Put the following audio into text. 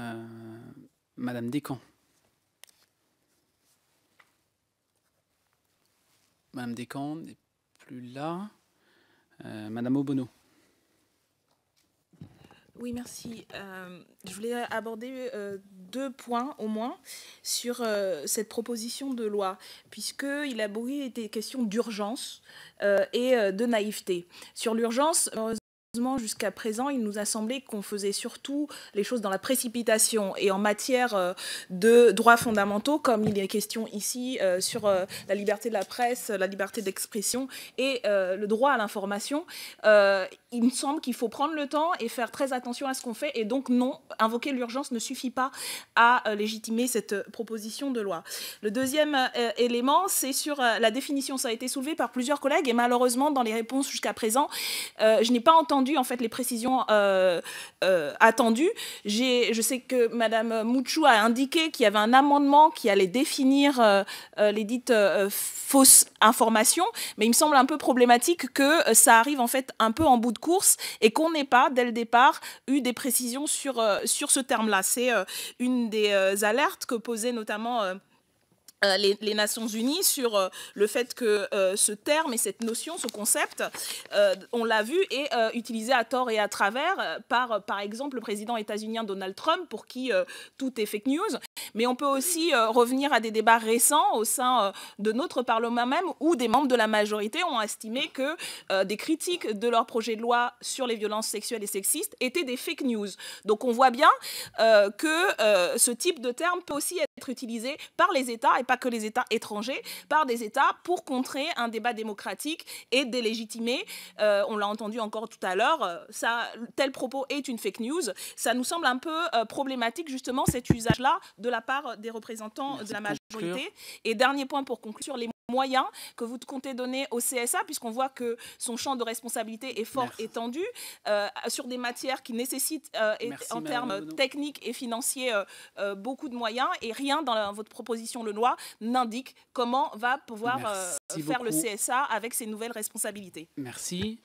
Euh, Madame Descamps. Madame Descamps n'est plus là. Euh, Madame Obono. Oui, merci. Euh, je voulais aborder deux points au moins sur cette proposition de loi, puisqu'il a été question d'urgence et de naïveté. Sur l'urgence, jusqu'à présent, il nous a semblé qu'on faisait surtout les choses dans la précipitation. Et en matière euh, de droits fondamentaux, comme il est question ici euh, sur euh, la liberté de la presse, la liberté d'expression et le droit à l'information, il me semble qu'il faut prendre le temps et faire très attention à ce qu'on fait. Et donc, non, invoquer l'urgence ne suffit pas à légitimer cette proposition de loi. Le deuxième élément, c'est sur la définition. Ça a été soulevé par plusieurs collègues et malheureusement, dans les réponses jusqu'à présent, je n'ai pas entendu en fait les précisions euh, euh attendues. Je sais que Madame Mouchou a indiqué qu'il y avait un amendement qui allait définir euh, euh, les dites fausses informations, mais il me semble un peu problématique que ça arrive en fait un peu en bout de course et qu'on n'ait pas dès le départ eu des précisions sur, sur ce terme-là. C'est une des alertes que posait notamment... Euh, les, Nations Unies sur euh, le fait que euh, ce terme et cette notion, ce concept, on l'a vu, est utilisé à tort et à travers par, par exemple, le président états-unien Donald Trump, pour qui tout est fake news. Mais on peut aussi revenir à des débats récents au sein de notre Parlement même, où des membres de la majorité ont estimé que des critiques de leur projet de loi sur les violences sexuelles et sexistes étaient des fake news. Donc on voit bien que ce type de terme peut aussi être utilisé par les États et par que les États étrangers, par des États pour contrer un débat démocratique et délégitimer, euh, on l'a entendu encore tout à l'heure, euh, ça, tel propos est une fake news. Ça nous semble un peu euh, problématique justement cet usage-là de la part des représentants de la majorité. Et dernier point pour conclure, les moyens que vous comptez donner au CSA, puisqu'on voit que son champ de responsabilité est fort étendu euh, sur des matières qui nécessitent, euh, en termes techniques et financiers, euh, beaucoup de moyens. Et rien dans votre proposition de loi n'indique comment va pouvoir faire le CSA avec ses nouvelles responsabilités. Merci.